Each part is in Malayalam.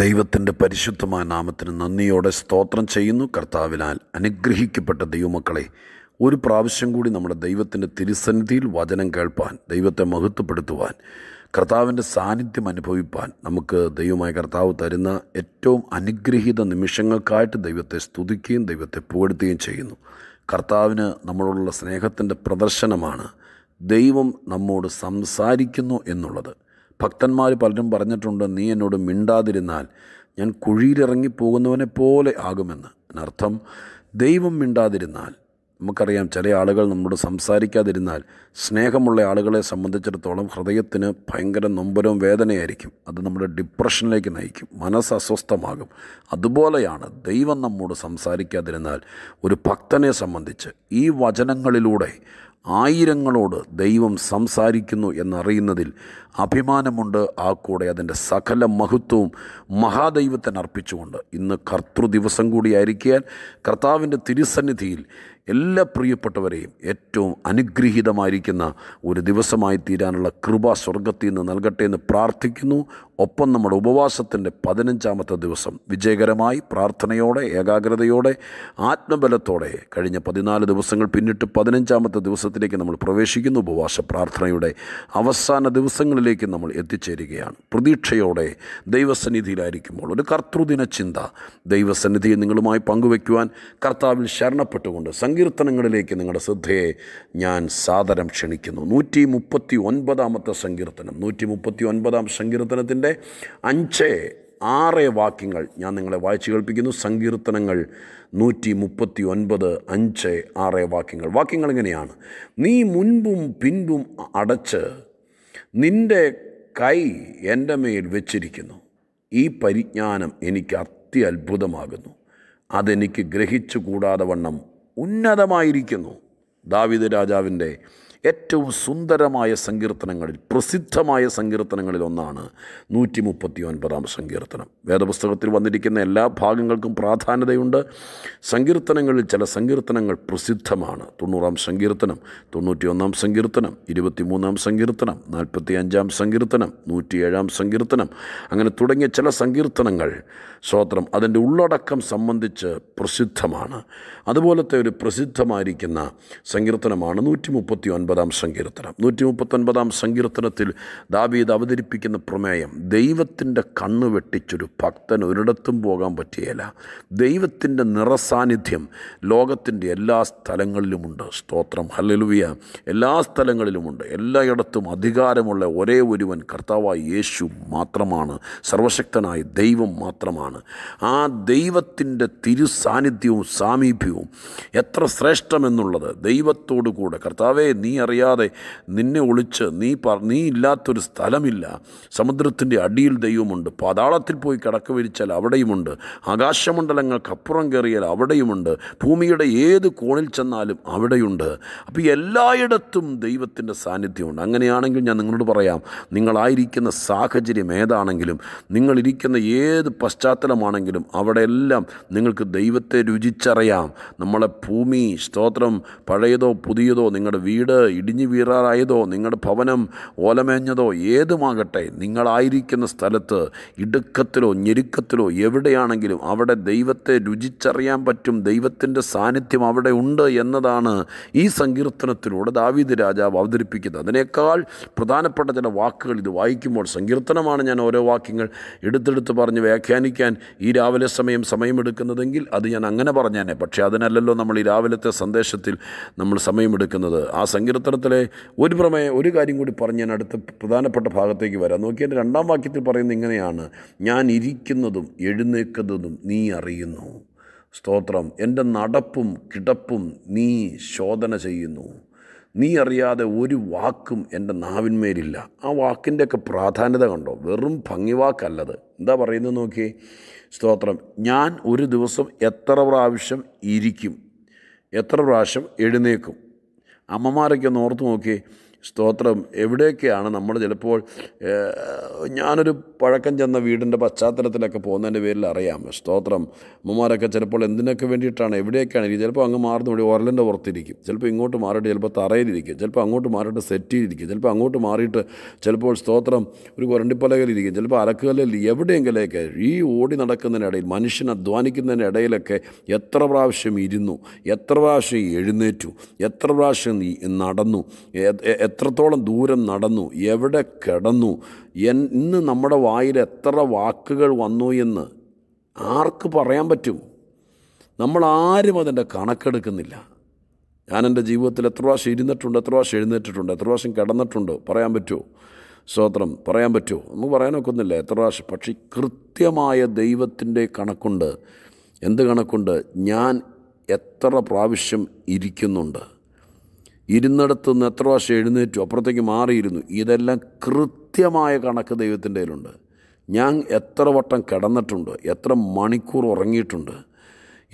ദൈവത്തിൻ്റെ പരിശുദ്ധമായ നാമത്തിന് നന്ദിയോടെ സ്തോത്രം ചെയ്യുന്നു കർത്താവിനാൽ അനുഗ്രഹിക്കപ്പെട്ട ദൈവമക്കളെ ഒരു പ്രാവശ്യം കൂടി നമ്മുടെ ദൈവത്തിൻ്റെ തിരുസന്നിധിയിൽ വചനം കേൾപ്പാൻ ദൈവത്തെ മഹത്വപ്പെടുത്തുവാൻ കർത്താവിൻ്റെ സാന്നിധ്യം അനുഭവിപ്പാൻ നമുക്ക് ദൈവമായ കർത്താവ് തരുന്ന ഏറ്റവും അനുഗ്രഹീത നിമിഷങ്ങൾക്കായിട്ട് ദൈവത്തെ സ്തുതിക്കുകയും ദൈവത്തെ പുകഴ്ത്തുകയും ചെയ്യുന്നു കർത്താവിന് നമ്മളോടുള്ള സ്നേഹത്തിൻ്റെ പ്രദർശനമാണ് ദൈവം നമ്മോട് സംസാരിക്കുന്നു എന്നുള്ളത് ഭക്തന്മാർ പലരും പറഞ്ഞിട്ടുണ്ട് നീ എന്നോട് മിണ്ടാതിരുന്നാൽ ഞാൻ പോകുന്നവനെ പോലെ ആകുമെന്ന് അതിനർത്ഥം ദൈവം മിണ്ടാതിരുന്നാൽ നമുക്കറിയാം ചില ആളുകൾ നമ്മളോട് സംസാരിക്കാതിരുന്നാൽ സ്നേഹമുള്ള ആളുകളെ സംബന്ധിച്ചിടത്തോളം ഹൃദയത്തിന് ഭയങ്കര നൊമ്പരവും വേദനയായിരിക്കും അത് നമ്മുടെ ഡിപ്രഷനിലേക്ക് നയിക്കും മനസ്സ് അസ്വസ്ഥമാകും അതുപോലെയാണ് ദൈവം നമ്മോട് സംസാരിക്കാതിരുന്നാൽ ഒരു ഭക്തനെ സംബന്ധിച്ച് ഈ വചനങ്ങളിലൂടെ ആയിരങ്ങളോട് ദൈവം സംസാരിക്കുന്നു എന്നറിയുന്നതിൽ അഭിമാനമുണ്ട് ആ കൂടെ അതിൻ്റെ സകല മഹത്വവും മഹാദൈവത്തിന് അർപ്പിച്ചുകൊണ്ട് ഇന്ന് കർത്തൃ ദിവസം കൂടിയായിരിക്കാൻ കർത്താവിൻ്റെ തിരുസന്നിധിയിൽ എല്ലാ പ്രിയപ്പെട്ടവരെയും ഏറ്റവും അനുഗ്രഹീതമായിരിക്കുന്ന ഒരു ദിവസമായി തീരാനുള്ള കൃപ സ്വർഗത്തിൽ നിന്ന് നൽകട്ടെ എന്ന് പ്രാർത്ഥിക്കുന്നു ഒപ്പം നമ്മുടെ ഉപവാസത്തിൻ്റെ പതിനഞ്ചാമത്തെ ദിവസം വിജയകരമായി പ്രാർത്ഥനയോടെ ഏകാഗ്രതയോടെ ആത്മബലത്തോടെ കഴിഞ്ഞ പതിനാല് ദിവസങ്ങൾ പിന്നിട്ട് പതിനഞ്ചാമത്തെ ദിവസത്തിലേക്ക് നമ്മൾ പ്രവേശിക്കുന്നു ഉപവാസ പ്രാർത്ഥനയുടെ അവസാന ദിവസങ്ങളിലേക്ക് നമ്മൾ എത്തിച്ചേരുകയാണ് പ്രതീക്ഷയോടെ ദൈവസന്നിധിയിലായിരിക്കുമ്പോൾ ഒരു കർത്തൃദിന ചിന്ത ദൈവസന്നിധിയെ നിങ്ങളുമായി പങ്കുവയ്ക്കുവാൻ കർത്താവിൽ ശരണപ്പെട്ടുകൊണ്ട് സങ്കീർത്തനങ്ങളിലേക്ക് നിങ്ങളുടെ ശ്രദ്ധയെ ഞാൻ സാദരം ക്ഷണിക്കുന്നു നൂറ്റി മുപ്പത്തി ഒൻപതാമത്തെ സങ്കീർത്തനം നൂറ്റി മുപ്പത്തി ഒൻപതാം സങ്കീർത്തനത്തിൻ്റെ അഞ്ച് ആറ് വാക്യങ്ങൾ ഞാൻ നിങ്ങളെ വായിച്ചു കേൾപ്പിക്കുന്നു സങ്കീർത്തനങ്ങൾ നൂറ്റി മുപ്പത്തി ഒൻപത് അഞ്ച് ആറ് വാക്യങ്ങൾ വാക്യങ്ങൾ ഇങ്ങനെയാണ് നീ മുൻപും പിൻപും അടച്ച് നിൻ്റെ കൈ എൻ്റെ മേൽ വെച്ചിരിക്കുന്നു ഈ പരിജ്ഞാനം എനിക്ക് അത്യത്ഭുതമാകുന്നു അതെനിക്ക് ഗ്രഹിച്ചു കൂടാതെ വണ്ണം ഉന്നതമായിരിക്കുന്നു ദാവിദ് രാജാവിൻ്റെ ഏറ്റവും സുന്ദരമായ സങ്കീർത്തനങ്ങളിൽ പ്രസിദ്ധമായ സങ്കീർത്തനങ്ങളിൽ ഒന്നാണ് നൂറ്റി മുപ്പത്തി ഒൻപതാം സങ്കീർത്തനം വേദപുസ്തകത്തിൽ വന്നിരിക്കുന്ന എല്ലാ ഭാഗങ്ങൾക്കും പ്രാധാന്യതയുണ്ട് സങ്കീർത്തനങ്ങളിൽ ചില സങ്കീർത്തനങ്ങൾ പ്രസിദ്ധമാണ് തൊണ്ണൂറാം സങ്കീർത്തനം തൊണ്ണൂറ്റിയൊന്നാം സങ്കീർത്തനം ഇരുപത്തിമൂന്നാം സങ്കീർത്തനം നാൽപ്പത്തി അഞ്ചാം സങ്കീർത്തനം നൂറ്റിയേഴാം സങ്കീർത്തനം അങ്ങനെ തുടങ്ങിയ ചില സങ്കീർത്തനങ്ങൾ സ്വോത്രം അതിൻ്റെ ഉള്ളടക്കം സംബന്ധിച്ച് പ്രസിദ്ധമാണ് അതുപോലത്തെ ഒരു പ്രസിദ്ധമായിരിക്കുന്ന സങ്കീർത്തനമാണ് നൂറ്റി മുപ്പത്തി ഒൻപത് മുപ്പത്തൊൻപതാം സങ്കീർത്തനം നൂറ്റി മുപ്പത്തൊൻപതാം സങ്കീർത്തനത്തിൽ ദാവീദ് അവതരിപ്പിക്കുന്ന പ്രമേയം ദൈവത്തിൻ്റെ കണ്ണ് വെട്ടിച്ചൊരു ഭക്തൻ ഒരിടത്തും പോകാൻ പറ്റിയല്ല ദൈവത്തിൻ്റെ നിറസാന്നിധ്യം ലോകത്തിൻ്റെ എല്ലാ സ്ഥലങ്ങളിലുമുണ്ട് സ്തോത്രം ഹല്ലലുവിയ എല്ലാ സ്ഥലങ്ങളിലുമുണ്ട് എല്ലായിടത്തും അധികാരമുള്ള ഒരേ ഒരുവൻ കർത്താവായ യേശു മാത്രമാണ് സർവശക്തനായ ദൈവം മാത്രമാണ് ആ ദൈവത്തിൻ്റെ തിരുസാന്നിധ്യവും സാമീപ്യവും എത്ര ശ്രേഷ്ഠമെന്നുള്ളത് ദൈവത്തോടു കൂടെ കർത്താവേ നീ അറിയാതെ നിന്നെ ഒളിച്ച് നീ പ നീ ഇല്ലാത്തൊരു സ്ഥലമില്ല സമുദ്രത്തിൻ്റെ അടിയിൽ ദൈവമുണ്ട് പാതാളത്തിൽ പോയി കിടക്ക വിരിച്ചാൽ അവിടെയുമുണ്ട് ആകാശമണ്ഡലങ്ങൾക്കപ്പുറം കയറിയാൽ അവിടെയുമുണ്ട് ഭൂമിയുടെ ഏത് കോണിൽ ചെന്നാലും അവിടെയുണ്ട് അപ്പോൾ എല്ലായിടത്തും ദൈവത്തിൻ്റെ സാന്നിധ്യമുണ്ട് അങ്ങനെയാണെങ്കിൽ ഞാൻ നിങ്ങളോട് പറയാം നിങ്ങളായിരിക്കുന്ന സാഹചര്യം ഏതാണെങ്കിലും നിങ്ങളിരിക്കുന്ന ഏത് പശ്ചാത്തലമാണെങ്കിലും അവിടെയെല്ലാം നിങ്ങൾക്ക് ദൈവത്തെ രുചിച്ചറിയാം നമ്മളെ ഭൂമി സ്തോത്രം പഴയതോ പുതിയതോ നിങ്ങളുടെ വീട് ഇടിഞ്ഞു വീറാറായതോ നിങ്ങളുടെ ഭവനം ഓലമേഞ്ഞതോ ഏതുമാകട്ടെ നിങ്ങളായിരിക്കുന്ന സ്ഥലത്ത് ഇടുക്കത്തിലോ ഞെരുക്കത്തിലോ എവിടെയാണെങ്കിലും അവിടെ ദൈവത്തെ രുചിച്ചറിയാൻ പറ്റും ദൈവത്തിൻ്റെ സാന്നിധ്യം അവിടെ ഉണ്ട് എന്നതാണ് ഈ സങ്കീർത്തനത്തിലൂടെ ദാവീദ് രാജാവ് അവതരിപ്പിക്കുന്നത് അതിനേക്കാൾ പ്രധാനപ്പെട്ട ചില വാക്കുകൾ ഇത് വായിക്കുമ്പോൾ സങ്കീർത്തനമാണ് ഞാൻ ഓരോ വാക്യങ്ങൾ എടുത്തെടുത്ത് പറഞ്ഞ് വ്യാഖ്യാനിക്കാൻ ഈ രാവിലെ സമയം സമയമെടുക്കുന്നതെങ്കിൽ അത് ഞാൻ അങ്ങനെ പറഞ്ഞേനെ പക്ഷേ അതിനല്ലല്ലോ നമ്മൾ ഈ രാവിലത്തെ സന്ദേശത്തിൽ നമ്മൾ സമയമെടുക്കുന്നത് ആ സങ്കീർ സങ്കീർത്തനത്തിലെ ഒരു പ്രമേയം ഒരു കാര്യം കൂടി പറഞ്ഞ് ഞാൻ അടുത്ത പ്രധാനപ്പെട്ട ഭാഗത്തേക്ക് വരാം നോക്കി എൻ്റെ രണ്ടാം വാക്യത്തിൽ പറയുന്നത് ഇങ്ങനെയാണ് ഞാൻ ഇരിക്കുന്നതും എഴുന്നേക്കുന്നതും നീ അറിയുന്നു സ്തോത്രം എൻ്റെ നടപ്പും കിടപ്പും നീ ശോധന ചെയ്യുന്നു നീ അറിയാതെ ഒരു വാക്കും എൻ്റെ നാവിന്മേലില്ല ആ വാക്കിൻ്റെയൊക്കെ പ്രാധാന്യത കണ്ടോ വെറും വാക്കല്ലത് എന്താ പറയുന്നത് നോക്കി സ്തോത്രം ഞാൻ ഒരു ദിവസം എത്ര പ്രാവശ്യം ഇരിക്കും എത്ര പ്രാവശ്യം എഴുന്നേക്കും അമ്മമാരൊക്കെ ഒന്ന് ഓർത്തു നോക്കി സ്തോത്രം എവിടെയൊക്കെയാണ് നമ്മൾ ചിലപ്പോൾ ഞാനൊരു പഴക്കം ചെന്ന വീടിൻ്റെ പശ്ചാത്തലത്തിലൊക്കെ പോകുന്നതിൻ്റെ പേരിൽ അറിയാം സ്തോത്രം അമ്മമാരൊക്കെ ചിലപ്പോൾ എന്തിനൊക്കെ വേണ്ടിയിട്ടാണ് എവിടെയൊക്കെയാണ് ഇരിക്കുക ചിലപ്പോൾ അങ്ങ് മാറുന്ന വഴി ഒരലിൻ്റെ പുറത്തിരിക്കും ചിലപ്പോൾ ഇങ്ങോട്ട് മാറിയിട്ട് ചിലപ്പോൾ തറയിലിരിക്കും ചിലപ്പോൾ അങ്ങോട്ട് മാറിയിട്ട് ചെയ്തിരിക്കും ചിലപ്പോൾ അങ്ങോട്ട് മാറിയിട്ട് ചിലപ്പോൾ സ്തോത്രം ഒരു കുരണ്ടിപ്പലകയിലിരിക്കും ചിലപ്പോൾ അലക്കുകല്ലിൽ എവിടെയെങ്കിലൊക്കെ ഈ ഓടി നടക്കുന്നതിനിടയിൽ മനുഷ്യൻ ഇടയിലൊക്കെ എത്ര പ്രാവശ്യം ഇരുന്നു എത്ര പ്രാവശ്യം എഴുന്നേറ്റു എത്ര പ്രാവശ്യം നടന്നു എത്രത്തോളം ദൂരം നടന്നു എവിടെ കിടന്നു എൻ ഇന്ന് നമ്മുടെ വായിൽ എത്ര വാക്കുകൾ വന്നു എന്ന് ആർക്ക് പറയാൻ പറ്റും നമ്മളാരും അതിൻ്റെ കണക്കെടുക്കുന്നില്ല ഞാൻ എൻ്റെ ജീവിതത്തിൽ എത്ര പ്രാവശ്യം ഇരുന്നിട്ടുണ്ട് എത്ര പ്രാവശ്യം എഴുന്നേറ്റിട്ടുണ്ട് എത്ര പ്രാവശ്യം കിടന്നിട്ടുണ്ട് പറയാൻ പറ്റുമോ സ്തോത്രം പറയാൻ പറ്റുമോ നമുക്ക് പറയാനൊക്കുന്നില്ല എത്ര പ്രാവശ്യം പക്ഷേ കൃത്യമായ ദൈവത്തിൻ്റെ കണക്കുണ്ട് എന്ത് കണക്കുണ്ട് ഞാൻ എത്ര പ്രാവശ്യം ഇരിക്കുന്നുണ്ട് ഇരുന്നിടത്തുനിന്ന് എത്ര പ്രാവശ്യം എഴുന്നേറ്റു അപ്പുറത്തേക്ക് മാറിയിരുന്നു ഇതെല്ലാം കൃത്യമായ കണക്ക് ദൈവത്തിൻ്റെ കയ്യിലുണ്ട് ഞാൻ എത്ര വട്ടം കിടന്നിട്ടുണ്ട് എത്ര മണിക്കൂർ ഉറങ്ങിയിട്ടുണ്ട്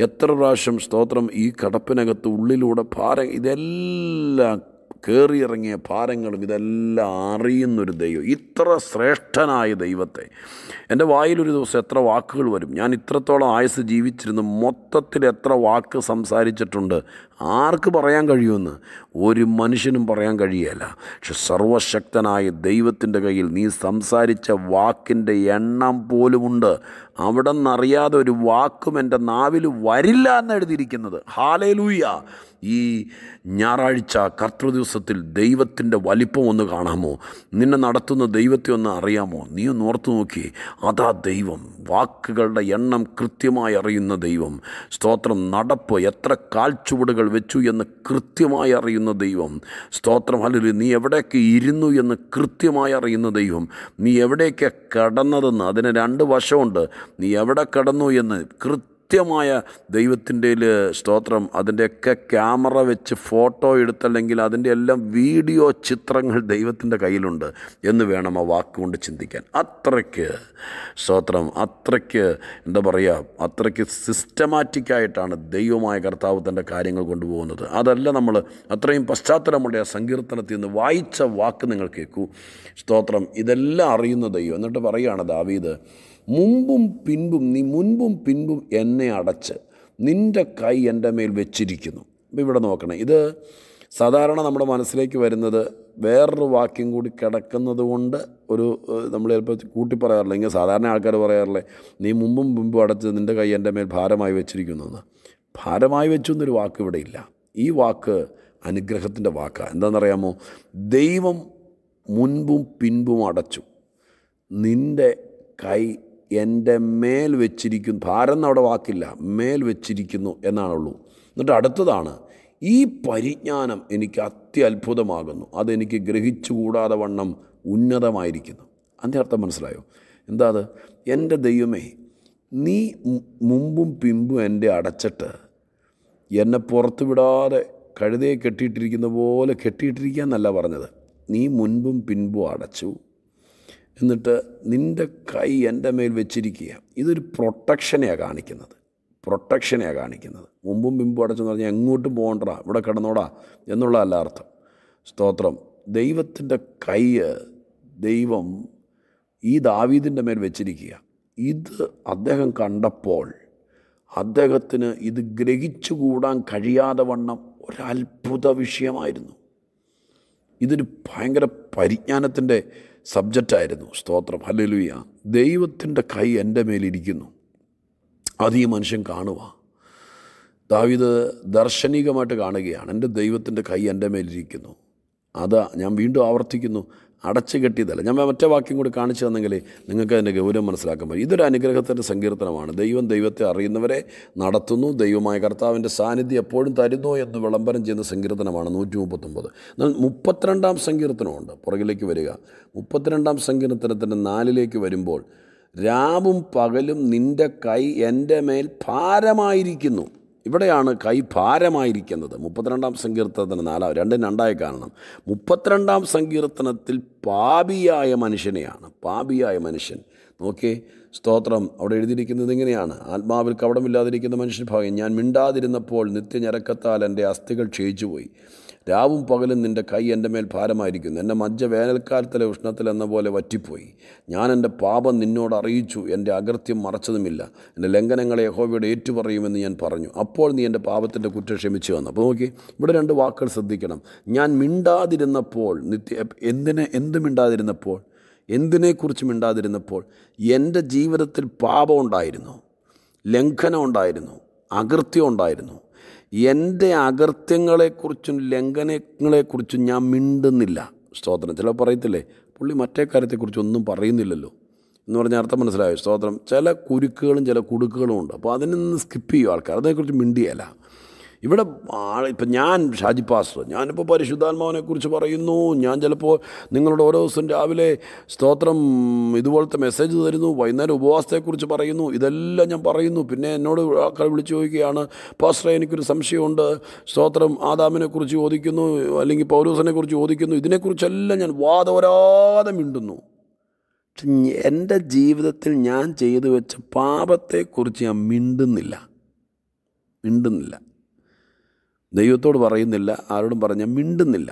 എത്ര പ്രാവശ്യം സ്തോത്രം ഈ കടപ്പിനകത്ത് ഉള്ളിലൂടെ ഭാരം ഇതെല്ലാം കയറിയിറങ്ങിയ ഭാരങ്ങളും ഇതെല്ലാം അറിയുന്നൊരു ദൈവം ഇത്ര ശ്രേഷ്ഠനായ ദൈവത്തെ എൻ്റെ വായിലൊരു ദിവസം എത്ര വാക്കുകൾ വരും ഞാൻ ഇത്രത്തോളം ആയുസ് ജീവിച്ചിരുന്നു മൊത്തത്തിൽ എത്ര വാക്ക് സംസാരിച്ചിട്ടുണ്ട് ആർക്ക് പറയാൻ കഴിയുമെന്ന് ഒരു മനുഷ്യനും പറയാൻ കഴിയല്ല പക്ഷെ സർവശക്തനായ ദൈവത്തിൻ്റെ കയ്യിൽ നീ സംസാരിച്ച വാക്കിൻ്റെ എണ്ണം പോലുമുണ്ട് അവിടെ നിന്നറിയാതെ ഒരു വാക്കും എൻ്റെ നാവിൽ വരില്ല എന്ന് എഴുതിയിരിക്കുന്നത് ഹാലയിലൂയ ഈ ഞായറാഴ്ച കർത്തൃദിവസത്തിൽ ദൈവത്തിൻ്റെ വലിപ്പം ഒന്ന് കാണാമോ നിന്നെ നടത്തുന്ന ദൈവത്തെ ഒന്ന് അറിയാമോ നീ ഒന്ന് ഓർത്തു നോക്കി അതാ ദൈവം വാക്കുകളുടെ എണ്ണം കൃത്യമായി അറിയുന്ന ദൈവം സ്തോത്രം നടപ്പ് എത്ര കാൽച്ചുവടുകൾ വെച്ചു എന്ന് കൃത്യമായി അറിയുന്ന ദൈവം സ്തോത്രം അല്ലെങ്കിൽ നീ എവിടെയൊക്കെ ഇരുന്നു എന്ന് കൃത്യമായി അറിയുന്ന ദൈവം നീ എവിടെയൊക്കെ കടന്നതെന്ന് അതിന് രണ്ട് വശമുണ്ട് നീ എവിടെ കടന്നു എന്ന് കൃത്യം കൃത്യമായ ദൈവത്തിൻ്റെ സ്തോത്രം അതിൻ്റെയൊക്കെ ക്യാമറ വെച്ച് ഫോട്ടോ എടുത്തല്ലെങ്കിൽ അതിൻ്റെ എല്ലാം വീഡിയോ ചിത്രങ്ങൾ ദൈവത്തിൻ്റെ കയ്യിലുണ്ട് എന്ന് വേണം ആ വാക്കുകൊണ്ട് ചിന്തിക്കാൻ അത്രയ്ക്ക് സ്തോത്രം അത്രയ്ക്ക് എന്താ പറയുക അത്രയ്ക്ക് സിസ്റ്റമാറ്റിക്കായിട്ടാണ് ദൈവമായ കർത്താവ് തൻ്റെ കാര്യങ്ങൾ കൊണ്ടുപോകുന്നത് അതല്ല നമ്മൾ അത്രയും പശ്ചാത്തലമുള്ള ആ സങ്കീർത്തനത്തിൽ നിന്ന് വായിച്ച വാക്ക് നിങ്ങൾ കേൾക്കൂ സ്തോത്രം ഇതെല്ലാം അറിയുന്ന ദൈവം എന്നിട്ട് പറയുകയാണ് ദാവീദ് മുമ്പും പിൻപും നീ മുൻപും പിൻപും എന്നെ അടച്ച് നിൻ്റെ കൈ എൻ്റെ മേൽ വെച്ചിരിക്കുന്നു അപ്പോൾ ഇവിടെ നോക്കണേ ഇത് സാധാരണ നമ്മുടെ മനസ്സിലേക്ക് വരുന്നത് വേറൊരു വാക്യം കൂടി കിടക്കുന്നത് കൊണ്ട് ഒരു നമ്മൾ ചിലപ്പോൾ കൂട്ടി പറയാറില്ല ഇങ്ങനെ സാധാരണ ആൾക്കാർ പറയാറില്ലേ നീ മുമ്പും മുമ്പും അടച്ച് നിൻ്റെ കൈ എൻ്റെ മേൽ ഭാരമായി വെച്ചിരിക്കുന്നു എന്ന് ഭാരമായി വെച്ചു എന്നൊരു വാക്ക് ഇവിടെ ഇല്ല ഈ വാക്ക് അനുഗ്രഹത്തിൻ്റെ വാക്കാണ് എന്താണെന്നറിയാമോ ദൈവം മുൻപും പിൻപും അടച്ചു നിൻ്റെ കൈ എൻ്റെ മേൽ വെച്ചിരിക്കുന്നു ഭാരം അവിടെ വാക്കില്ല മേൽ വെച്ചിരിക്കുന്നു എന്നാണുള്ളൂ എന്നിട്ട് അടുത്തതാണ് ഈ പരിജ്ഞാനം എനിക്ക് അത്യത്ഭുതമാകുന്നു അതെനിക്ക് ഗ്രഹിച്ചുകൂടാതെ വണ്ണം ഉന്നതമായിരിക്കുന്നു അതിൻ്റെ അർത്ഥം മനസ്സിലായോ എന്താ അത് എൻ്റെ ദൈവമേ നീ മുമ്പും പിമ്പും എൻ്റെ അടച്ചിട്ട് എന്നെ പുറത്തു വിടാതെ കഴുതയെ കെട്ടിയിട്ടിരിക്കുന്ന പോലെ കെട്ടിയിട്ടിരിക്കുക എന്നല്ല പറഞ്ഞത് നീ മുൻപും പിൻപും അടച്ചു എന്നിട്ട് നിൻ്റെ കൈ എൻ്റെ മേൽ വെച്ചിരിക്കുക ഇതൊരു പ്രൊട്ടക്ഷനെയാണ് കാണിക്കുന്നത് പ്രൊട്ടക്ഷനെയാണ് കാണിക്കുന്നത് മുമ്പും പിമ്പും അടച്ചെന്ന് പറഞ്ഞാൽ എങ്ങോട്ടും പോകണ്ടടാ ഇവിടെ കിടന്നോടാ എന്നുള്ളതല്ല അർത്ഥം സ്തോത്രം ദൈവത്തിൻ്റെ കൈ ദൈവം ഈ ദാവീദിൻ്റെ മേൽ വെച്ചിരിക്കുക ഇത് അദ്ദേഹം കണ്ടപ്പോൾ അദ്ദേഹത്തിന് ഇത് ഗ്രഹിച്ചുകൂടാൻ കഴിയാതെ വണ്ണം ഒരത്ഭുത വിഷയമായിരുന്നു ഇതൊരു ഭയങ്കര പരിജ്ഞാനത്തിൻ്റെ സബ്ജക്റ്റായിരുന്നു സ്തോത്രം ഹലലുയ ദൈവത്തിൻ്റെ കൈ എൻ്റെ മേലിരിക്കുന്നു അത് ഈ മനുഷ്യൻ കാണുക ദാവിത് ദർശനികമായിട്ട് കാണുകയാണ് എൻ്റെ ദൈവത്തിൻ്റെ കൈ എൻ്റെ മേലിരിക്കുന്നു അതാ ഞാൻ വീണ്ടും ആവർത്തിക്കുന്നു അടച്ചു കെട്ടിയതല്ല ഞാൻ മറ്റേ വാക്യം കൂടി കാണിച്ചു തന്നെങ്കിൽ നിങ്ങൾക്ക് അതിൻ്റെ ഗൗരവം മനസ്സിലാക്കാൻ പറ്റും ഇതൊരു അനുഗ്രഹത്തിൻ്റെ സങ്കീർത്തനമാണ് ദൈവം ദൈവത്തെ അറിയുന്നവരെ നടത്തുന്നു ദൈവമായ കർത്താവിൻ്റെ സാന്നിധ്യം എപ്പോഴും തരുന്നു എന്ന് വിളംബരം ചെയ്യുന്ന സങ്കീർത്തനമാണ് നൂറ്റി മുപ്പത്തൊമ്പത് എന്നാൽ മുപ്പത്തിരണ്ടാം സങ്കീർത്തനമുണ്ട് പുറകിലേക്ക് വരിക മുപ്പത്തിരണ്ടാം സങ്കീർത്തനത്തിൻ്റെ നാലിലേക്ക് വരുമ്പോൾ രാവും പകലും നിൻ്റെ കൈ എൻ്റെ മേൽ ഭാരമായിരിക്കുന്നു ഇവിടെയാണ് കൈ ഭാരമായിരിക്കുന്നത് മുപ്പത്തിരണ്ടാം സങ്കീർത്തനത്തിന് നാലാം രണ്ടും രണ്ടായി കാണണം മുപ്പത്തിരണ്ടാം സങ്കീർത്തനത്തിൽ പാപിയായ മനുഷ്യനെയാണ് പാപിയായ മനുഷ്യൻ നോക്കി സ്തോത്രം അവിടെ എഴുതിയിരിക്കുന്നത് ഇങ്ങനെയാണ് ആത്മാവിൽ കവടമില്ലാതിരിക്കുന്ന മനുഷ്യൻ ഭാഗ്യം ഞാൻ മിണ്ടാതിരുന്നപ്പോൾ നിത്യഞരക്കത്താൽ എൻ്റെ അസ്ഥികൾ ക്ഷയിച്ചുപോയി രാവും പകലും നിൻ്റെ കൈ എൻ്റെ മേൽ ഭാരമായിരിക്കുന്നു എൻ്റെ മജ്ജ വേനൽക്കാലത്തിലെ ഉഷ്ണത്തിൽ എന്ന പോലെ വറ്റിപ്പോയി ഞാൻ എൻ്റെ പാപം നിന്നോട് അറിയിച്ചു എൻ്റെ അകൃത്യം മറച്ചതുമില്ല എൻ്റെ ലംഘനങ്ങളെ യഹോവയോട് ഏറ്റുപറയുമെന്ന് ഞാൻ പറഞ്ഞു അപ്പോൾ നീ എൻ്റെ പാപത്തിൻ്റെ കുറ്റം ക്ഷമിച്ചു വന്നു അപ്പോൾ നോക്കി ഇവിടെ രണ്ട് വാക്കുകൾ ശ്രദ്ധിക്കണം ഞാൻ മിണ്ടാതിരുന്നപ്പോൾ നിത്യ എന്തിനെ എന്ത് മിണ്ടാതിരുന്നപ്പോൾ എന്തിനെക്കുറിച്ച് മിണ്ടാതിരുന്നപ്പോൾ എൻ്റെ ജീവിതത്തിൽ പാപം ഉണ്ടായിരുന്നു ലംഘനം ഉണ്ടായിരുന്നു അകൃത്യം ഉണ്ടായിരുന്നു എൻ്റെ അകൃത്യങ്ങളെക്കുറിച്ചും ലംഘനങ്ങളെക്കുറിച്ചും ഞാൻ മിണ്ടുന്നില്ല സ്തോത്രം ചില പറയത്തില്ലേ പുള്ളി മറ്റേ കാര്യത്തെക്കുറിച്ച് ഒന്നും പറയുന്നില്ലല്ലോ എന്ന് പറഞ്ഞ അർത്ഥം മനസ്സിലായോ സ്തോത്രം ചില കുരുക്കുകളും ചില കുടുക്കുകളും ഉണ്ട് അപ്പോൾ അതിനൊന്ന് സ്കിപ്പ് ചെയ്യും ആൾക്കാർ അതിനെക്കുറിച്ച് മിണ്ടിയല്ല ഇവിടെ ഇപ്പം ഞാൻ ഷാജി പാസ്റ്റർ ഞാനിപ്പോൾ പരിശുദ്ധാത്മാവിനെക്കുറിച്ച് പറയുന്നു ഞാൻ ചിലപ്പോൾ നിങ്ങളുടെ ഓരോ ദിവസം രാവിലെ സ്തോത്രം ഇതുപോലത്തെ മെസ്സേജ് തരുന്നു വൈകുന്നേരം ഉപവാസത്തെക്കുറിച്ച് പറയുന്നു ഇതെല്ലാം ഞാൻ പറയുന്നു പിന്നെ എന്നോട് ആൾക്കാർ വിളിച്ചു ചോദിക്കുകയാണ് പാസ്റ്ററെ എനിക്കൊരു സംശയമുണ്ട് സ്തോത്രം ആദാമിനെക്കുറിച്ച് ചോദിക്കുന്നു അല്ലെങ്കിൽ പൗരൂസിനെക്കുറിച്ച് ചോദിക്കുന്നു ഇതിനെക്കുറിച്ചെല്ലാം ഞാൻ വാദോരാതെ മിണ്ടുന്നു എൻ്റെ ജീവിതത്തിൽ ഞാൻ ചെയ്തു വെച്ച പാപത്തെക്കുറിച്ച് ഞാൻ മിണ്ടുന്നില്ല മിണ്ടുന്നില്ല ദൈവത്തോട് പറയുന്നില്ല ആരോടും പറഞ്ഞാൽ മിണ്ടുന്നില്ല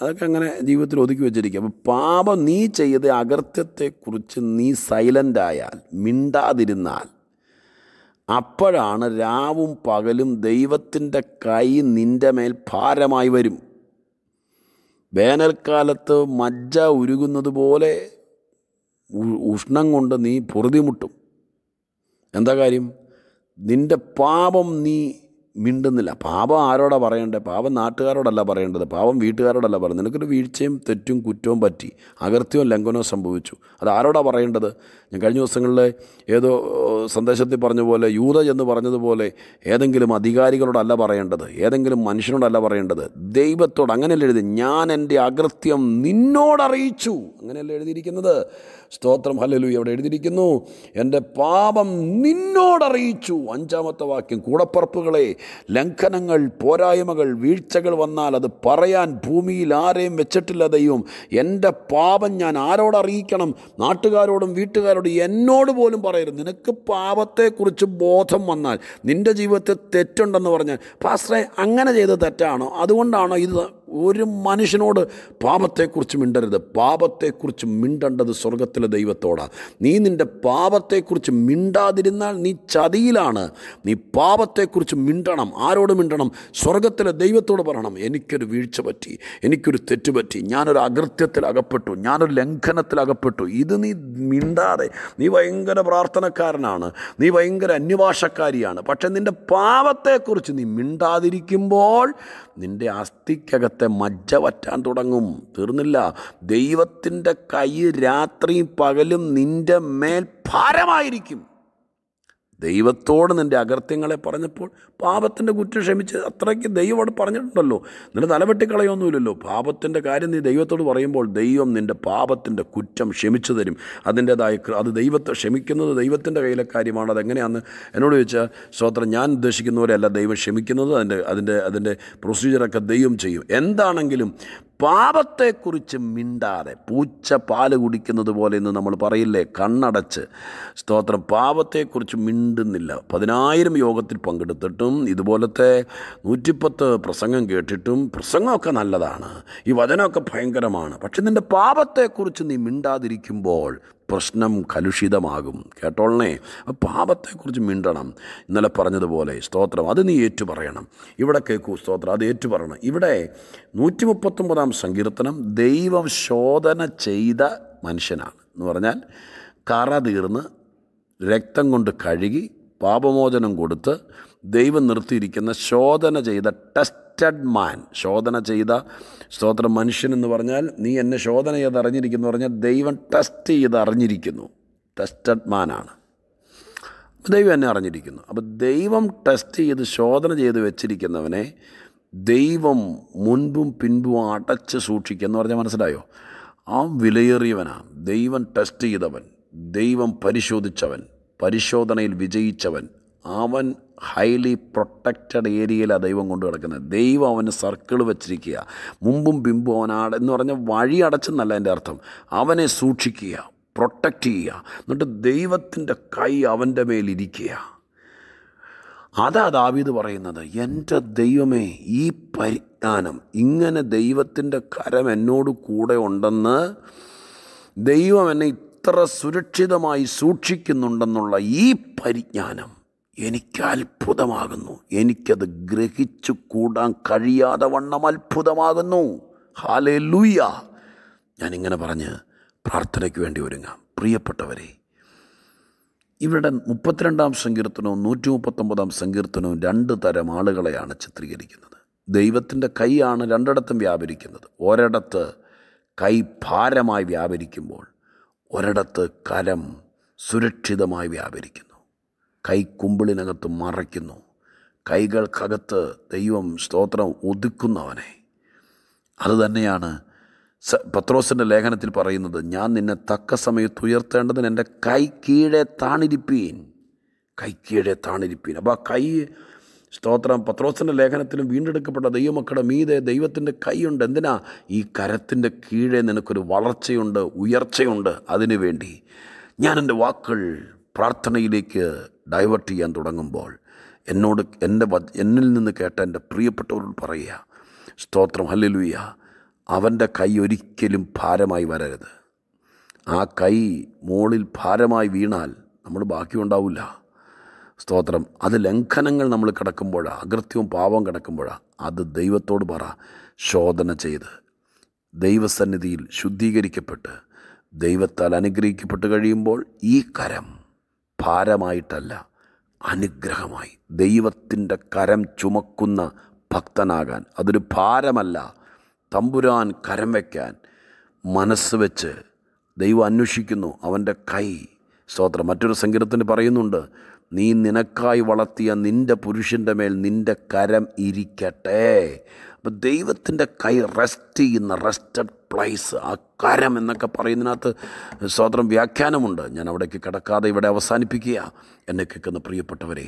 അതൊക്കെ അങ്ങനെ ജീവിതത്തിൽ ഒതുക്കി വെച്ചിരിക്കുക അപ്പോൾ പാപം നീ ചെയ്ത അകൃത്യത്തെക്കുറിച്ച് നീ സൈലൻ്റായാൽ മിണ്ടാതിരുന്നാൽ അപ്പോഴാണ് രാവും പകലും ദൈവത്തിൻ്റെ കൈ നിൻ്റെ മേൽ ഭാരമായി വരും വേനൽക്കാലത്ത് മജ്ജ ഉരുകുന്നത് പോലെ ഉഷ്ണം കൊണ്ട് നീ പൊറുതിമുട്ടും എന്താ കാര്യം നിൻ്റെ പാപം നീ മിണ്ടുന്നില്ല പാപം ആരോടാ പറയേണ്ടത് പാപം നാട്ടുകാരോടല്ല പറയേണ്ടത് പാവം വീട്ടുകാരോടല്ല പറയുന്നത് നിനക്കൊരു വീഴ്ചയും തെറ്റും കുറ്റവും പറ്റി അകൃത്യവും ലംഘനവും സംഭവിച്ചു അത് ആരോടാ പറയേണ്ടത് ഞാൻ കഴിഞ്ഞ ദിവസങ്ങളിൽ ഏതോ സന്ദേശത്തിൽ പറഞ്ഞ പോലെ യൂത എന്ന് പറഞ്ഞതുപോലെ ഏതെങ്കിലും അധികാരികളോടല്ല പറയേണ്ടത് ഏതെങ്കിലും മനുഷ്യനോടല്ല പറയേണ്ടത് ദൈവത്തോട് അങ്ങനെയല്ല എഴുതി ഞാൻ എൻ്റെ അകൃത്യം നിന്നോടറിയിച്ചു അങ്ങനെയല്ല എഴുതിയിരിക്കുന്നത് സ്തോത്രം ഹലലു എവിടെ എഴുതിയിരിക്കുന്നു എൻ്റെ പാപം നിന്നോടറിയിച്ചു അഞ്ചാമത്തെ വാക്യം കൂടപ്പറപ്പുകളെ ലംഘനങ്ങൾ പോരായ്മകൾ വീഴ്ചകൾ വന്നാൽ അത് പറയാൻ ഭൂമിയിൽ ആരെയും വെച്ചിട്ടില്ല ദൈവം എൻ്റെ പാപം ഞാൻ ആരോടറിയിക്കണം നാട്ടുകാരോടും വീട്ടുകാരോടും എന്നോട് പോലും പറയരുത് നിനക്ക് പാപത്തെക്കുറിച്ച് ബോധം വന്നാൽ നിൻ്റെ ജീവിതത്തിൽ തെറ്റുണ്ടെന്ന് പറഞ്ഞാൽ പാസ്റ്ററെ അങ്ങനെ ചെയ്ത് തെറ്റാണോ അതുകൊണ്ടാണോ ഇത് ഒരു മനുഷ്യനോട് പാപത്തെക്കുറിച്ച് മിണ്ടരുത് പാപത്തെക്കുറിച്ച് മിണ്ടേണ്ടത് സ്വർഗത്തിലെ ദൈവത്തോടാണ് നീ നിൻ്റെ പാപത്തെക്കുറിച്ച് മിണ്ടാതിരുന്നാൽ നീ ചതിയിലാണ് നീ പാപത്തെക്കുറിച്ച് മിണ്ടണം ആരോട് മിണ്ടണം സ്വർഗത്തിലെ ദൈവത്തോട് പറയണം എനിക്കൊരു വീഴ്ച പറ്റി എനിക്കൊരു തെറ്റ് പറ്റി ഞാനൊരു അകൃത്യത്തിൽ അകപ്പെട്ടു ഞാനൊരു ലംഘനത്തിൽ അകപ്പെട്ടു ഇത് നീ മിണ്ടാതെ നീ ഭയങ്കര പ്രാർത്ഥനക്കാരനാണ് നീ ഭയങ്കര അന്യഭാഷക്കാരിയാണ് പക്ഷേ നിൻ്റെ പാപത്തെക്കുറിച്ച് നീ മിണ്ടാതിരിക്കുമ്പോൾ നിൻ്റെ അസ്ഥിക്കകത്ത് നേരത്തെ മജ്ജ വറ്റാൻ തുടങ്ങും തീർന്നില്ല ദൈവത്തിൻ്റെ കൈ രാത്രിയും പകലും നിൻ്റെ മേൽ ഭാരമായിരിക്കും ദൈവത്തോട് നിൻ്റെ അകൃത്യങ്ങളെ പറഞ്ഞപ്പോൾ പാപത്തിൻ്റെ കുറ്റം ക്ഷമിച്ച് അത്രയ്ക്ക് ദൈവം അവിടെ പറഞ്ഞിട്ടുണ്ടല്ലോ നിന്നെ തലവെട്ടിക്കളയൊന്നുമില്ലല്ലോ പാപത്തിൻ്റെ കാര്യം നീ ദൈവത്തോട് പറയുമ്പോൾ ദൈവം നിൻ്റെ പാപത്തിൻ്റെ കുറ്റം ക്ഷമിച്ചു തരും അതിൻ്റേതായ അത് ദൈവത്തെ ക്ഷമിക്കുന്നത് ദൈവത്തിൻ്റെ കയ്യിലെ കാര്യമാണ് അതെങ്ങനെയാണെന്ന് എന്നോട് ചോദിച്ചാൽ സ്തോത്രം ഞാൻ ഉദ്ദേശിക്കുന്നവരെയല്ല ദൈവം ക്ഷമിക്കുന്നത് അതിൻ്റെ അതിൻ്റെ അതിൻ്റെ പ്രൊസീജിയറൊക്കെ ദൈവം ചെയ്യും എന്താണെങ്കിലും പാപത്തെക്കുറിച്ച് മിണ്ടാതെ പൂച്ച പാല് കുടിക്കുന്നത് പോലെ എന്ന് നമ്മൾ പറയില്ലേ കണ്ണടച്ച് സ്തോത്രം പാപത്തെക്കുറിച്ച് മിണ്ടുന്നില്ല പതിനായിരം യോഗത്തിൽ പങ്കെടുത്തിട്ടും ഇതുപോലത്തെ നൂറ്റിപ്പത്ത് പ്രസംഗം കേട്ടിട്ടും പ്രസംഗമൊക്കെ നല്ലതാണ് ഈ വചനമൊക്കെ ഭയങ്കരമാണ് പക്ഷെ നിൻ്റെ പാപത്തെക്കുറിച്ച് നീ മിണ്ടാതിരിക്കുമ്പോൾ പ്രശ്നം കലുഷിതമാകും കേട്ടോളണേ പാപത്തെക്കുറിച്ച് മിണ്ടണം ഇന്നലെ പറഞ്ഞതുപോലെ സ്തോത്രം അത് നീ ഏറ്റു പറയണം ഇവിടെ കേൾക്കൂ സ്തോത്രം അത് ഏറ്റു പറയണം ഇവിടെ നൂറ്റി മുപ്പത്തൊമ്പതാം സങ്കീർത്തനം ദൈവം ശോധന ചെയ്ത മനുഷ്യനാണ് എന്ന് പറഞ്ഞാൽ കറ തീർന്ന് രക്തം കൊണ്ട് കഴുകി പാപമോചനം കൊടുത്ത് ദൈവം നിർത്തിയിരിക്കുന്ന ശോധന ചെയ്ത ടെസ്റ്റഡ് മാൻ ശോധന ചെയ്ത സ്തോത്രം മനുഷ്യൻ എന്ന് പറഞ്ഞാൽ നീ എന്നെ ശോധന ചെയ്ത് അറിഞ്ഞിരിക്കുന്നു പറഞ്ഞാൽ ദൈവം ടെസ്റ്റ് ചെയ്ത് അറിഞ്ഞിരിക്കുന്നു ടെസ്റ്റഡ് മാനാണ് ദൈവം എന്നെ അറിഞ്ഞിരിക്കുന്നു അപ്പോൾ ദൈവം ടെസ്റ്റ് ചെയ്ത് ശോധന ചെയ്ത് വെച്ചിരിക്കുന്നവനെ ദൈവം മുൻപും പിൻപും അടച്ച് സൂക്ഷിക്കുക എന്ന് പറഞ്ഞാൽ മനസ്സിലായോ ആ വിലയേറിയവനാണ് ദൈവം ടെസ്റ്റ് ചെയ്തവൻ ദൈവം പരിശോധിച്ചവൻ പരിശോധനയിൽ വിജയിച്ചവൻ അവൻ ഹൈലി പ്രൊട്ടക്റ്റഡ് ഏരിയയിലാണ് ദൈവം കൊണ്ട് കിടക്കുന്നത് ദൈവം അവന് സർക്കിൾ വെച്ചിരിക്കുക മുമ്പും പിമ്പും അവൻ അട എന്ന് പറഞ്ഞാൽ വഴി അടച്ചെന്നല്ല എൻ്റെ അർത്ഥം അവനെ സൂക്ഷിക്കുക പ്രൊട്ടക്റ്റ് ചെയ്യുക എന്നിട്ട് ദൈവത്തിൻ്റെ കൈ അവൻ്റെ മേലിരിക്കുക അതാ ദാവീദ് പറയുന്നത് എൻ്റെ ദൈവമേ ഈ പരിജ്ഞാനം ഇങ്ങനെ ദൈവത്തിൻ്റെ കരം എന്നോട് കൂടെ ഉണ്ടെന്ന് ദൈവം എന്നെ ഇത്ര സുരക്ഷിതമായി സൂക്ഷിക്കുന്നുണ്ടെന്നുള്ള ഈ പരിജ്ഞാനം എനിക്ക് അത്ഭുതമാകുന്നു എനിക്കത് ഗ്രഹിച്ചു കൂടാൻ കഴിയാതെ വണ്ണം അത്ഭുതമാകുന്നു ഹാലേ ലൂയ ഞാനിങ്ങനെ പറഞ്ഞ് പ്രാർത്ഥനയ്ക്ക് വേണ്ടി ഒരുങ്ങാം പ്രിയപ്പെട്ടവരെ ഇവിടെ മുപ്പത്തിരണ്ടാം സങ്കീർത്തനവും നൂറ്റി മുപ്പത്തൊമ്പതാം സങ്കീർത്തനവും രണ്ട് തരം ആളുകളെയാണ് ചിത്രീകരിക്കുന്നത് ദൈവത്തിൻ്റെ കൈയാണ് രണ്ടിടത്തും വ്യാപരിക്കുന്നത് ഒരിടത്ത് കൈ ഭാരമായി വ്യാപരിക്കുമ്പോൾ ഒരിടത്ത് കരം സുരക്ഷിതമായി വ്യാപരിക്കുന്നു കൈക്കുമ്പിളിനകത്ത് മറയ്ക്കുന്നു കൈകൾക്കകത്ത് ദൈവം സ്തോത്രം ഒതുക്കുന്നവനെ അതുതന്നെയാണ് പത്രോസിൻ്റെ ലേഖനത്തിൽ പറയുന്നത് ഞാൻ നിന്നെ തക്ക സമയത്ത് ഉയർത്തേണ്ടതിന് എൻ്റെ കൈ കീഴെ താണിരിപ്പീൻ കൈ കീഴെ താണിരിപ്പീൻ അപ്പോൾ ആ കൈ സ്തോത്രം പത്രോസിൻ്റെ ലേഖനത്തിലും വീണ്ടെടുക്കപ്പെട്ട ദൈവമക്കളുടെ മീതെ ദൈവത്തിൻ്റെ കൈയുണ്ട് എന്തിനാ ഈ കരത്തിൻ്റെ കീഴെ നിനക്കൊരു വളർച്ചയുണ്ട് ഉയർച്ചയുണ്ട് അതിനു വേണ്ടി ഞാൻ എൻ്റെ വാക്കുകൾ പ്രാർത്ഥനയിലേക്ക് ഡൈവേർട്ട് ചെയ്യാൻ തുടങ്ങുമ്പോൾ എന്നോട് എൻ്റെ എന്നിൽ നിന്ന് കേട്ട എൻ്റെ പ്രിയപ്പെട്ടവരോട് പറയുക സ്തോത്രം ഹല്ലുയ്യ അവൻ്റെ കൈ ഒരിക്കലും ഭാരമായി വരരുത് ആ കൈ മോളിൽ ഭാരമായി വീണാൽ നമ്മൾ ബാക്കിയുണ്ടാവില്ല സ്തോത്രം അത് ലംഘനങ്ങൾ നമ്മൾ കിടക്കുമ്പോഴാണ് അകൃത്യവും പാവം കിടക്കുമ്പോഴാണ് അത് ദൈവത്തോട് പറ ശോധന ചെയ്ത് ദൈവസന്നിധിയിൽ ശുദ്ധീകരിക്കപ്പെട്ട് ദൈവത്താൽ അനുഗ്രഹിക്കപ്പെട്ട് കഴിയുമ്പോൾ ഈ കരം ഭാരമായിട്ടല്ല അനുഗ്രഹമായി ദൈവത്തിൻ്റെ കരം ചുമക്കുന്ന ഭക്തനാകാൻ അതൊരു ഭാരമല്ല തമ്പുരാൻ കരം വയ്ക്കാൻ മനസ്സ് വെച്ച് ദൈവം അന്വേഷിക്കുന്നു അവൻ്റെ കൈ സ്തോത്രം മറ്റൊരു സങ്കീർത്തന് പറയുന്നുണ്ട് നീ നിനക്കായി വളർത്തിയ നിൻ്റെ പുരുഷൻ്റെ മേൽ നിൻ്റെ കരം ഇരിക്കട്ടെ അപ്പം ദൈവത്തിൻ്റെ കൈ റെസ്റ്റ് ചെയ്യുന്ന റെസ്റ്റഡ് പ്ലേസ് ആ കരം എന്നൊക്കെ പറയുന്നതിനകത്ത് സ്വതന്ത്രം വ്യാഖ്യാനമുണ്ട് ഞാൻ അവിടേക്ക് കിടക്കാതെ ഇവിടെ അവസാനിപ്പിക്കുക എന്നെ കേൾക്കുന്ന പ്രിയപ്പെട്ടവരെ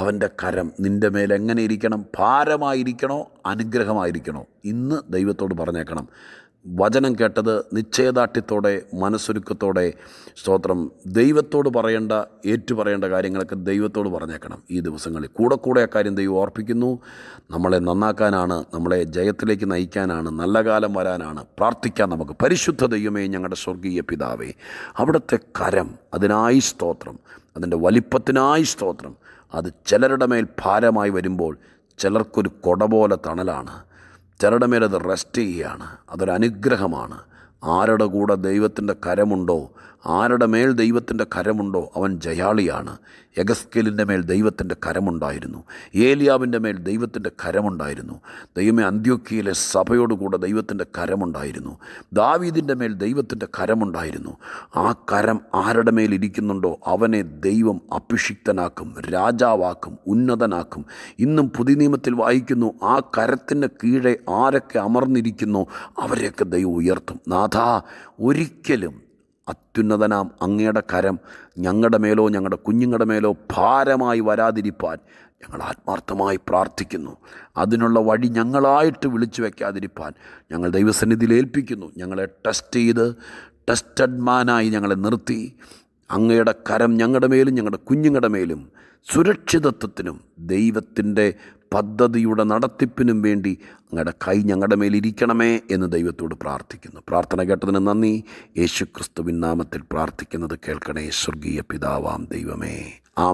അവൻ്റെ കരം നിൻ്റെ മേൽ എങ്ങനെ ഇരിക്കണം ഭാരമായിരിക്കണോ അനുഗ്രഹമായിരിക്കണോ ഇന്ന് ദൈവത്തോട് പറഞ്ഞേക്കണം വചനം കേട്ടത് നിശ്ചയദാർഢ്യത്തോടെ മനസ്സൊരുക്കത്തോടെ സ്തോത്രം ദൈവത്തോട് പറയേണ്ട ഏറ്റുപറയേണ്ട പറയേണ്ട കാര്യങ്ങളൊക്കെ ദൈവത്തോട് പറഞ്ഞേക്കണം ഈ ദിവസങ്ങളിൽ കൂടെ കൂടെ അക്കാര്യം ദൈവം ഓർപ്പിക്കുന്നു നമ്മളെ നന്നാക്കാനാണ് നമ്മളെ ജയത്തിലേക്ക് നയിക്കാനാണ് നല്ല കാലം വരാനാണ് പ്രാർത്ഥിക്കാൻ നമുക്ക് പരിശുദ്ധ ദൈവമേ ഞങ്ങളുടെ സ്വർഗീയ പിതാവേ അവിടുത്തെ കരം അതിനായി സ്തോത്രം അതിൻ്റെ വലിപ്പത്തിനായി സ്തോത്രം അത് ചിലരുടെ മേൽ ഭാരമായി വരുമ്പോൾ ചിലർക്കൊരു കൊട പോലെ തണലാണ് ചിലരുടെ മേലത് റെസ്റ്റ് ചെയ്യുകയാണ് അതൊരനുഗ്രഹമാണ് ആരുടെ കൂടെ ദൈവത്തിൻ്റെ കരമുണ്ടോ ആരുടെ മേൽ ദൈവത്തിൻ്റെ കരമുണ്ടോ അവൻ ജയാളിയാണ് യഗസ്കേലിൻ്റെ മേൽ ദൈവത്തിൻ്റെ കരമുണ്ടായിരുന്നു ഏലിയാവിൻ്റെ മേൽ ദൈവത്തിൻ്റെ കരമുണ്ടായിരുന്നു ദൈവമേ അന്ത്യോക്കിയിലെ സഭയോടുകൂടെ ദൈവത്തിൻ്റെ കരമുണ്ടായിരുന്നു ദാവീദിൻ്റെ മേൽ ദൈവത്തിൻ്റെ കരമുണ്ടായിരുന്നു ആ കരം ആരുടെ മേൽ ഇരിക്കുന്നുണ്ടോ അവനെ ദൈവം അഭിഷിക്തനാക്കും രാജാവാക്കും ഉന്നതനാക്കും ഇന്നും പുതിയ നിയമത്തിൽ വായിക്കുന്നു ആ കരത്തിന് കീഴെ ആരൊക്കെ അമർന്നിരിക്കുന്നു അവരെയൊക്കെ ദൈവം ഉയർത്തും നാഥ ഒരിക്കലും അത്യുന്നതനാം അങ്ങയുടെ കരം ഞങ്ങളുടെ മേലോ ഞങ്ങളുടെ കുഞ്ഞുങ്ങളുടെ മേലോ ഭാരമായി വരാതിരിപ്പാൻ ഞങ്ങൾ ആത്മാർത്ഥമായി പ്രാർത്ഥിക്കുന്നു അതിനുള്ള വഴി ഞങ്ങളായിട്ട് വിളിച്ചു വയ്ക്കാതിരിപ്പാൻ ഞങ്ങൾ ദൈവസന്നിധിയിൽ ഏൽപ്പിക്കുന്നു ഞങ്ങളെ ടെസ്റ്റ് ചെയ്ത് ടെസ്റ്റഡ് മാനായി ഞങ്ങളെ നിർത്തി അങ്ങയുടെ കരം ഞങ്ങളുടെ മേലും ഞങ്ങളുടെ കുഞ്ഞുങ്ങളുടെ മേലും സുരക്ഷിതത്വത്തിനും ദൈവത്തിൻ്റെ പദ്ധതിയുടെ നടത്തിപ്പിനും വേണ്ടി അങ്ങയുടെ കൈ ഞങ്ങളുടെ മേലിരിക്കണമേ എന്ന് ദൈവത്തോട് പ്രാർത്ഥിക്കുന്നു പ്രാർത്ഥന കേട്ടതിന് നന്ദി യേശു ക്രിസ്തുവിൻ നാമത്തിൽ പ്രാർത്ഥിക്കുന്നത് കേൾക്കണേ സ്വർഗീയ പിതാവാം ദൈവമേ ആ